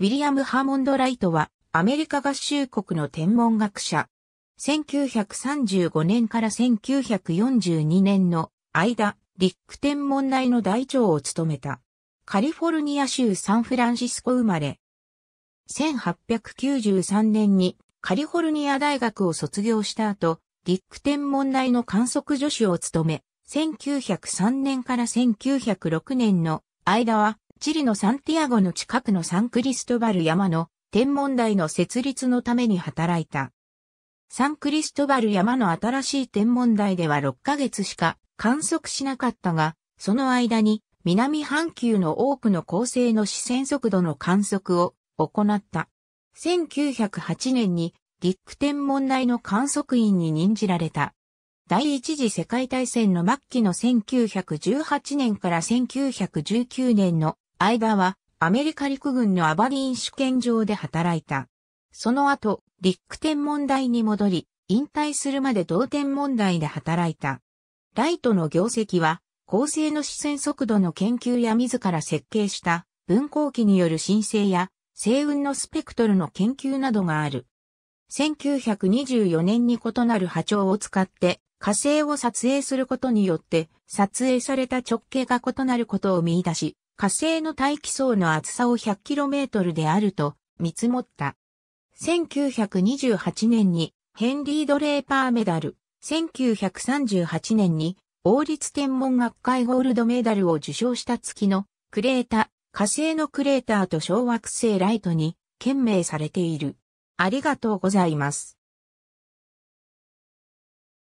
ウィリアム・ハーモンド・ライトは、アメリカ合衆国の天文学者。1935年から1942年の間、リック天文台の大長を務めた。カリフォルニア州サンフランシスコ生まれ。1893年にカリフォルニア大学を卒業した後、リック天文台の観測助手を務め、1903年から1906年の間はチリのサンティアゴの近くのサンクリストバル山の天文台の設立のために働いた。サンクリストバル山の新しい天文台では6ヶ月しか観測しなかったが、その間に南半球の多くの恒星の視線速度の観測を行った。1908年にック天文台の観測員に任じられた。第一次世界大戦の末期の1918年から1919年の間はアメリカ陸軍のアバディーン主権場で働いた。その後、陸天問題に戻り、引退するまで同点問題で働いた。ライトの業績は、構成の視線速度の研究や自ら設計した分光器による申請や、星雲のスペクトルの研究などがある。1924年に異なる波長を使って火星を撮影することによって撮影された直径が異なることを見出し、火星の大気層の厚さを 100km であると見積もった。1928年にヘンリー・ドレーパーメダル、1938年に王立天文学会ゴールドメダルを受賞した月のクレータ、火星のクレーターと小惑星ライトに懸命されている。ありがとうございます。